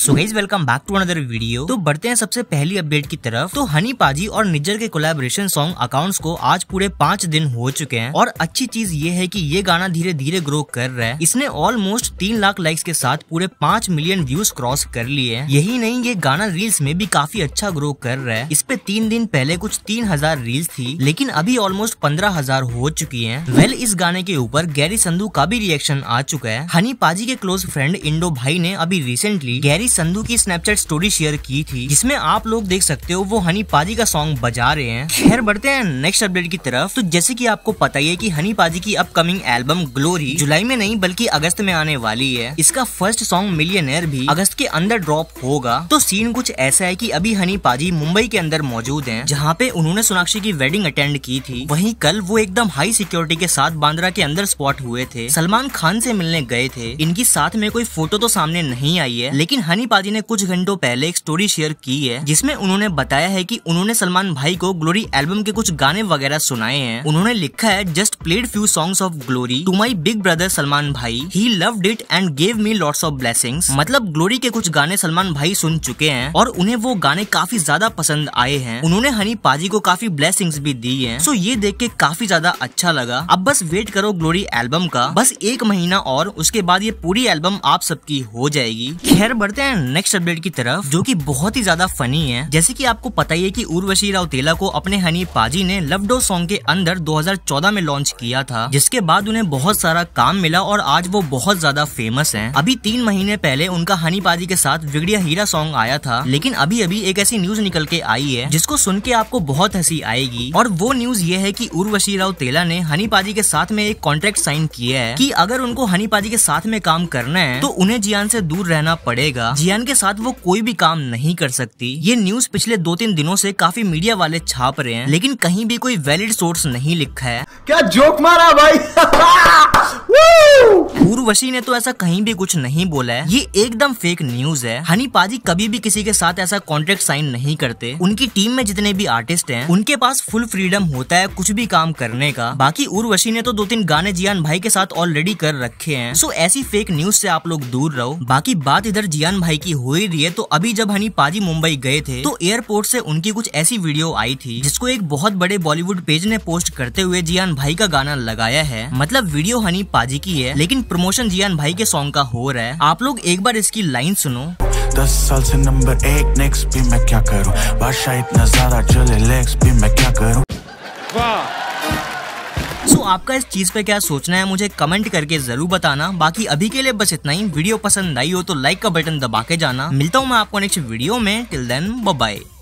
so hey guys welcome back to another video तो बढ़ते हैं सबसे पहली अपडेट की तरफ तो हनी पाजी और निज्जर के कोलैबोरेशन सॉन्ग अकाउंट्स को आज पूरे पाँच दिन हो चुके हैं और अच्छी चीज ये है कि ये गाना धीरे धीरे ग्रो कर रहा है इसने ऑलमोस्ट तीन लाख लाइक्स के साथ पूरे पाँच मिलियन व्यूज क्रॉस कर लिए यही नहीं ये गाना रील्स में भी काफी अच्छा ग्रो कर रहा है इस पे तीन दिन पहले कुछ तीन हजार रील्स थी लेकिन अभी ऑलमोस्ट पंद्रह हजार हो चुकी है वेल इस गाने के ऊपर गैरी संधु का भी रिएक्शन आ चुका है हनी पाजी के क्लोज फ्रेंड इंडो भाई ने अभी रिसेंटली गैरी संधू की स्नैपचैट स्टोरी शेयर की थी जिसमें आप लोग देख सकते हो वो हनी पाजी का सॉन्ग बजा रहे हैं खैर बढ़ते हैं नेक्स्ट अपडेट की तरफ तो जैसे कि आपको पता ही है कि हनी पाजी की अपकमिंग एल्बम ग्लोरी जुलाई में नहीं बल्कि अगस्त में आने वाली है इसका फर्स्ट सॉन्ग मिलियनर भी अगस्त के अंदर ड्रॉप होगा तो सीन कुछ ऐसा है की अभी हनी पाजी मुंबई के अंदर मौजूद है जहाँ पे उन्होंने सोनाक्षी की वेडिंग अटेंड की थी वही कल वो एकदम हाई सिक्योरिटी के साथ बांद्रा के अंदर स्पॉट हुए थे सलमान खान से मिलने गए थे इनकी साथ में कोई फोटो तो सामने नहीं आई है लेकिन हनी सनी पाजी ने कुछ घंटों पहले एक स्टोरी शेयर की है जिसमें उन्होंने बताया है कि उन्होंने सलमान भाई को ग्लोरी एल्बम के कुछ गाने वगैरह सुनाए हैं उन्होंने लिखा है just played few songs of glory to my big brother Salman भाई he love it and gave me lords of blessing मतलब ग्लोरी के कुछ गाने सलमान भाई सुन चुके हैं और उन्हें वो गाने काफी ज्यादा पसंद आए हैं उन्होंने हनी पाजी को काफी ब्लेसिंग्स भी दी है सो ये देख के काफी ज्यादा अच्छा लगा अब बस वेट करो ग्लोरी एल्बम का बस एक महीना और उसके बाद ये पूरी एल्बम आप सबकी हो जाएगी खैर बढ़ते हैं हैं नेक्स्ट अपडेट की तरफ जो की बहुत ही ज्यादा फनी है जैसे की आपको पता ही है की उर्वशी राउतेला को अपने हनी पाजी ने लव डो सॉन्ग के अंदर 2014 में लॉन्च किया था जिसके बाद उन्हें बहुत सारा काम मिला और आज वो बहुत ज्यादा फेमस है अभी तीन महीने पहले उनका हनी पाजी के साथ विगड़िया हीरा सॉन्ग आया था लेकिन अभी अभी एक ऐसी न्यूज निकल के आई है जिसको सुन के आपको बहुत हंसी आएगी और वो न्यूज ये है की उर्वशी राव तेला ने हनी पाजी के साथ में एक कॉन्ट्रैक्ट साइन किया है की अगर उनको हनी पाजी के साथ में काम करना है तो उन्हें जियान से दूर रहना पड़ेगा जियान के साथ वो कोई भी काम नहीं कर सकती ये न्यूज पिछले दो तीन दिनों से काफी मीडिया वाले छाप रहे हैं लेकिन कहीं भी कोई वैलिड सोर्स नहीं लिखा है क्या जोक मारा भाई उर्वशी ने तो ऐसा कहीं भी कुछ नहीं बोला है ये एकदम फेक न्यूज है हनी पाजी कभी भी किसी के साथ ऐसा कॉन्ट्रैक्ट साइन नहीं करते उनकी टीम में जितने भी आर्टिस्ट हैं उनके पास फुल फ्रीडम होता है कुछ भी काम करने का बाकी उर्वशी ने तो दो तीन गाने जियान भाई के साथ ऑलरेडी कर रखे हैं सो ऐसी फेक न्यूज से आप लोग दूर रहो बाकी बात इधर जियान भाई की हो ही रही है तो अभी जब हनी पाजी मुंबई गए थे तो एयरपोर्ट से उनकी कुछ ऐसी वीडियो आई थी जिसको एक बहुत बड़े बॉलीवुड पेज ने पोस्ट करते हुए जियान भाई का गाना लगाया है मतलब वीडियो हनी पाजी की नहीं है लेकिन प्रमोशन जियान भाई के सॉन्ग का हो रहा है आप लोग एक बार इसकी लाइन सुनो दस साल से नंबर एक नेक्स्ट भी मैं क्या करूं बादशाह इतना सारा चले लेक्स भी मैं क्या करूं वाह सो so, आपका इस चीज पे क्या सोचना है मुझे कमेंट करके जरूर बताना बाकी अभी के लिए बस इतना ही वीडियो पसंद आई हो तो लाइक का बटन दबा के जाना मिलता हूँ मैं आपको नेक्स्ट वीडियो में टिल देन बाय